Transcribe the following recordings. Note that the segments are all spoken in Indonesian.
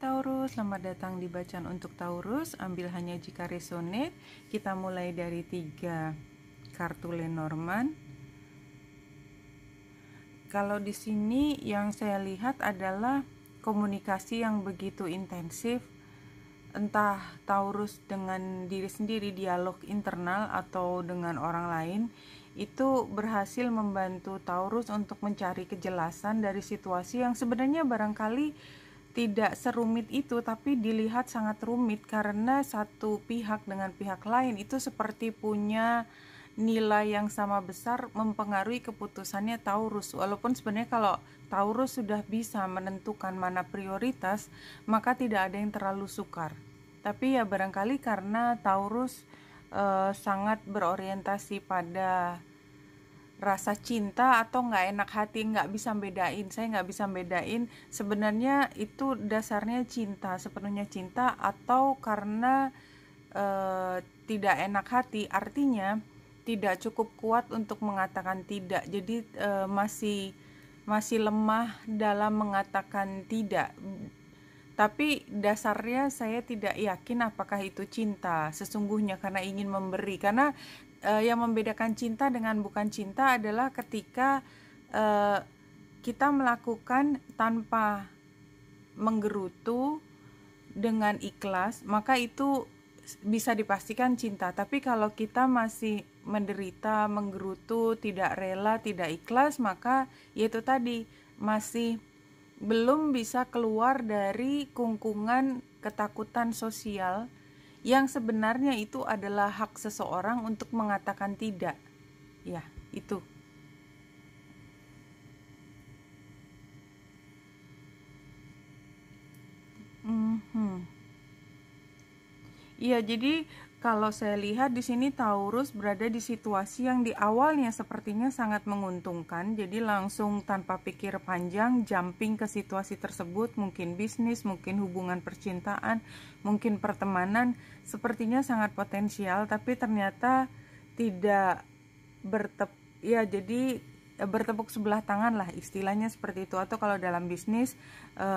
Taurus, selamat datang di bacaan untuk Taurus. Ambil hanya jika resonate. Kita mulai dari tiga kartu Lenormand. Kalau di sini yang saya lihat adalah komunikasi yang begitu intensif, entah Taurus dengan diri sendiri dialog internal atau dengan orang lain itu berhasil membantu Taurus untuk mencari kejelasan dari situasi yang sebenarnya barangkali tidak serumit itu tapi dilihat sangat rumit karena satu pihak dengan pihak lain itu seperti punya nilai yang sama besar mempengaruhi keputusannya Taurus walaupun sebenarnya kalau Taurus sudah bisa menentukan mana prioritas maka tidak ada yang terlalu sukar tapi ya barangkali karena Taurus e, sangat berorientasi pada rasa cinta atau nggak enak hati nggak bisa bedain saya nggak bisa bedain sebenarnya itu dasarnya cinta sepenuhnya cinta atau karena e, tidak enak hati artinya tidak cukup kuat untuk mengatakan tidak jadi e, masih masih lemah dalam mengatakan tidak tapi dasarnya saya tidak yakin apakah itu cinta sesungguhnya karena ingin memberi karena uh, yang membedakan cinta dengan bukan cinta adalah ketika uh, kita melakukan tanpa menggerutu dengan ikhlas, maka itu bisa dipastikan cinta. Tapi kalau kita masih menderita, menggerutu, tidak rela, tidak ikhlas, maka yaitu tadi masih belum bisa keluar dari kungkungan ketakutan sosial yang sebenarnya itu adalah hak seseorang untuk mengatakan tidak. Ya, itu. -hmm. Iya, jadi kalau saya lihat di sini Taurus berada di situasi yang di awalnya sepertinya sangat menguntungkan, jadi langsung tanpa pikir panjang jumping ke situasi tersebut, mungkin bisnis, mungkin hubungan percintaan, mungkin pertemanan, sepertinya sangat potensial, tapi ternyata tidak bertep ya jadi eh, bertepuk sebelah tangan lah istilahnya seperti itu atau kalau dalam bisnis e,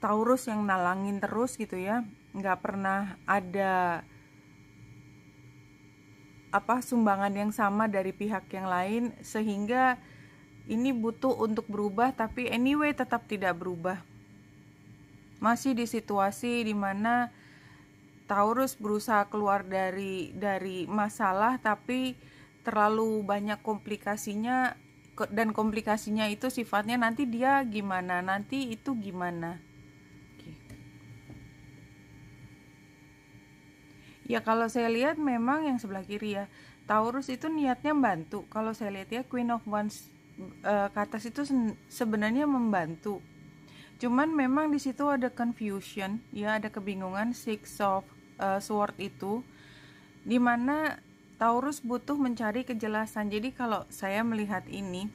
Taurus yang nalangin terus gitu ya nggak pernah ada apa sumbangan yang sama dari pihak yang lain sehingga ini butuh untuk berubah tapi anyway tetap tidak berubah. Masih di situasi di mana Taurus berusaha keluar dari dari masalah tapi terlalu banyak komplikasinya dan komplikasinya itu sifatnya nanti dia gimana, nanti itu gimana. Ya kalau saya lihat memang yang sebelah kiri ya. Taurus itu niatnya membantu. Kalau saya lihat ya Queen of Wands e, ke atas itu sebenarnya membantu. Cuman memang di situ ada confusion, ya ada kebingungan Six of uh, eh, Sword itu dimana Taurus butuh mencari kejelasan. Jadi kalau saya melihat ini,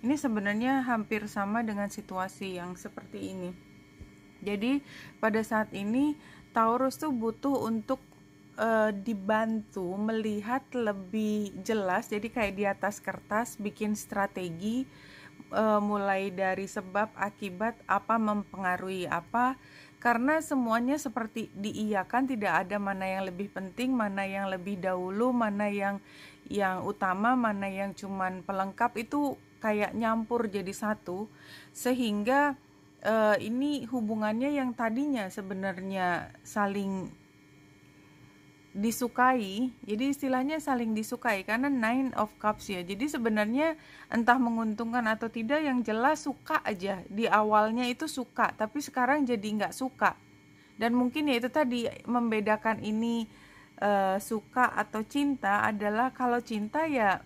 ini sebenarnya hampir sama dengan situasi yang seperti ini. Jadi pada saat ini Taurus tuh butuh untuk uh, dibantu melihat lebih jelas jadi kayak di atas kertas bikin strategi uh, mulai dari sebab akibat apa mempengaruhi apa karena semuanya seperti diiyakan tidak ada mana yang lebih penting mana yang lebih dahulu mana yang yang utama mana yang cuman pelengkap itu kayak nyampur jadi satu sehingga uh, ini hubungannya yang tadinya sebenarnya saling disukai jadi istilahnya saling disukai karena nine of cups ya jadi sebenarnya entah menguntungkan atau tidak yang jelas suka aja di awalnya itu suka tapi sekarang jadi nggak suka dan mungkin ya itu tadi membedakan ini uh, suka atau cinta adalah kalau cinta ya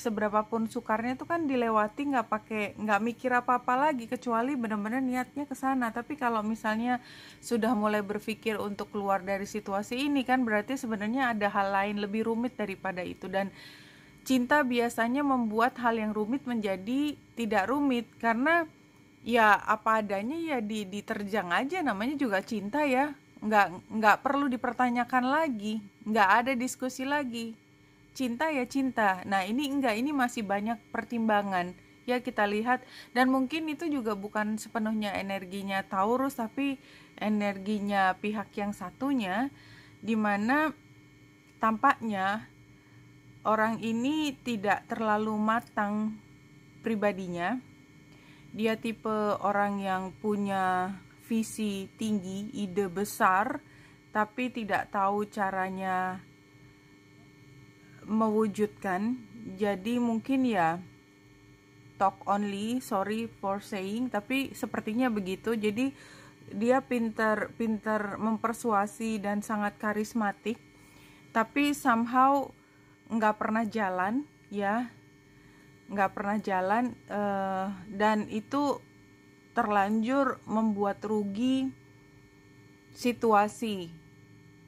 Seberapa pun sukarnya itu kan dilewati nggak pakai nggak mikir apa-apa lagi kecuali benar-benar niatnya ke sana tapi kalau misalnya sudah mulai berpikir untuk keluar dari situasi ini kan berarti sebenarnya ada hal lain lebih rumit daripada itu dan cinta biasanya membuat hal yang rumit menjadi tidak rumit karena ya apa adanya ya di diterjang aja namanya juga cinta ya nggak nggak perlu dipertanyakan lagi nggak ada diskusi lagi cinta ya cinta. Nah, ini enggak, ini masih banyak pertimbangan ya kita lihat dan mungkin itu juga bukan sepenuhnya energinya Taurus tapi energinya pihak yang satunya dimana tampaknya orang ini tidak terlalu matang pribadinya dia tipe orang yang punya visi tinggi ide besar tapi tidak tahu caranya mewujudkan jadi mungkin ya talk only sorry for saying tapi sepertinya begitu jadi dia pintar-pintar mempersuasi dan sangat karismatik tapi somehow nggak pernah jalan ya nggak pernah jalan uh, dan itu terlanjur membuat rugi situasi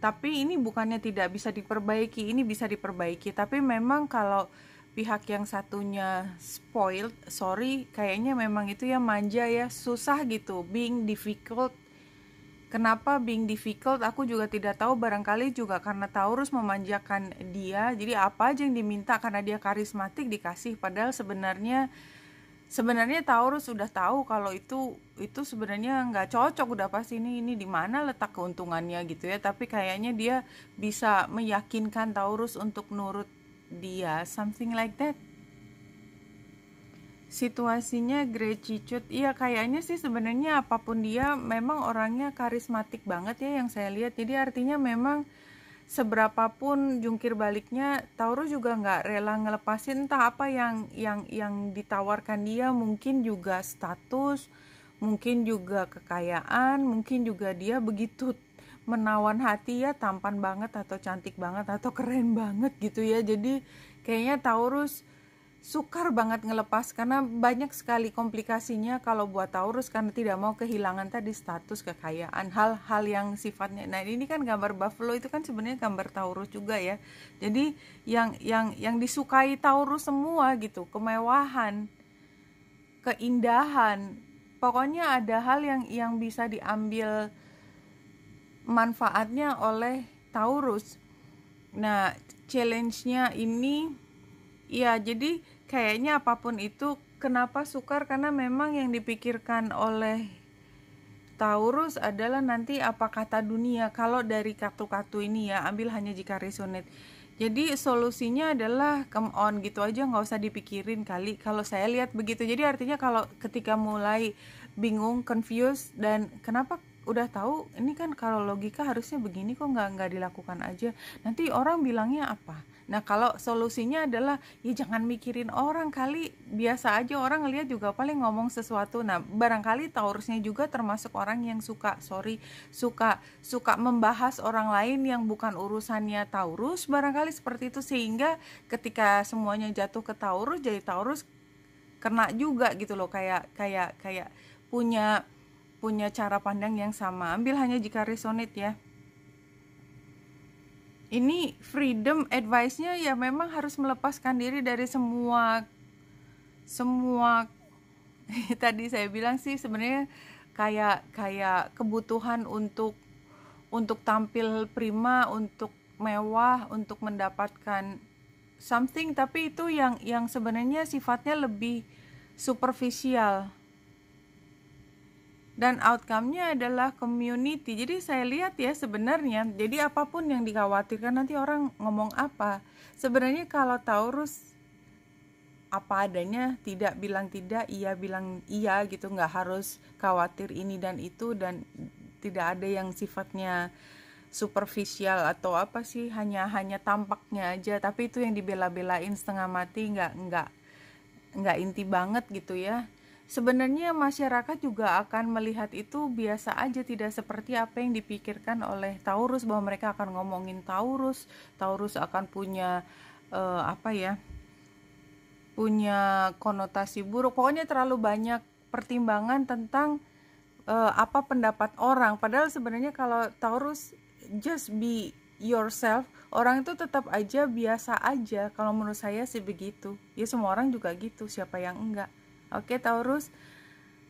tapi ini bukannya tidak bisa diperbaiki ini bisa diperbaiki tapi memang kalau pihak yang satunya spoiled sorry kayaknya memang itu ya manja ya susah gitu being difficult kenapa being difficult aku juga tidak tahu barangkali juga karena Taurus memanjakan dia jadi apa aja yang diminta karena dia karismatik dikasih padahal sebenarnya sebenarnya Taurus sudah tahu kalau itu itu sebenarnya nggak cocok udah pasti ini ini di mana letak keuntungannya gitu ya tapi kayaknya dia bisa meyakinkan Taurus untuk nurut dia something like that situasinya cut iya kayaknya sih sebenarnya apapun dia memang orangnya karismatik banget ya yang saya lihat jadi artinya memang seberapapun jungkir baliknya Taurus juga nggak rela ngelepasin entah apa yang yang yang ditawarkan dia mungkin juga status mungkin juga kekayaan mungkin juga dia begitu menawan hati ya tampan banget atau cantik banget atau keren banget gitu ya jadi kayaknya Taurus sukar banget ngelepas karena banyak sekali komplikasinya kalau buat Taurus karena tidak mau kehilangan tadi status kekayaan hal-hal yang sifatnya nah ini kan gambar buffalo itu kan sebenarnya gambar Taurus juga ya jadi yang yang yang disukai Taurus semua gitu kemewahan keindahan pokoknya ada hal yang yang bisa diambil manfaatnya oleh Taurus nah challenge-nya ini Iya, jadi kayaknya apapun itu kenapa sukar karena memang yang dipikirkan oleh Taurus adalah nanti apa kata dunia kalau dari kartu-kartu ini ya ambil hanya jika resonate jadi solusinya adalah come on gitu aja nggak usah dipikirin kali kalau saya lihat begitu jadi artinya kalau ketika mulai bingung confused dan kenapa udah tahu ini kan kalau logika harusnya begini kok nggak nggak dilakukan aja nanti orang bilangnya apa nah kalau solusinya adalah ya jangan mikirin orang kali biasa aja orang lihat juga paling ngomong sesuatu nah barangkali Taurusnya juga termasuk orang yang suka sorry suka suka membahas orang lain yang bukan urusannya Taurus barangkali seperti itu sehingga ketika semuanya jatuh ke Taurus jadi Taurus kena juga gitu loh kayak kayak kayak punya punya cara pandang yang sama. Ambil hanya jika resonate ya. Ini freedom advice-nya ya memang harus melepaskan diri dari semua semua tadi saya bilang sih sebenarnya kayak kayak kebutuhan untuk untuk tampil prima, untuk mewah, untuk mendapatkan something tapi itu yang yang sebenarnya sifatnya lebih superficial dan outcome-nya adalah community. Jadi saya lihat ya sebenarnya, jadi apapun yang dikhawatirkan nanti orang ngomong apa. Sebenarnya kalau Taurus apa adanya, tidak bilang tidak, iya bilang iya gitu, nggak harus khawatir ini dan itu dan tidak ada yang sifatnya superficial atau apa sih hanya hanya tampaknya aja tapi itu yang dibela-belain setengah mati nggak nggak nggak inti banget gitu ya Sebenarnya masyarakat juga akan melihat itu biasa aja tidak seperti apa yang dipikirkan oleh Taurus bahwa mereka akan ngomongin Taurus, Taurus akan punya uh, apa ya? punya konotasi buruk. Pokoknya terlalu banyak pertimbangan tentang uh, apa pendapat orang. Padahal sebenarnya kalau Taurus just be yourself, orang itu tetap aja biasa aja. Kalau menurut saya sih begitu. Ya semua orang juga gitu, siapa yang enggak. Oke Taurus,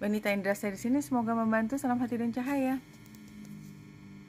wanita Indra saya di sini semoga membantu. Salam hati dan cahaya.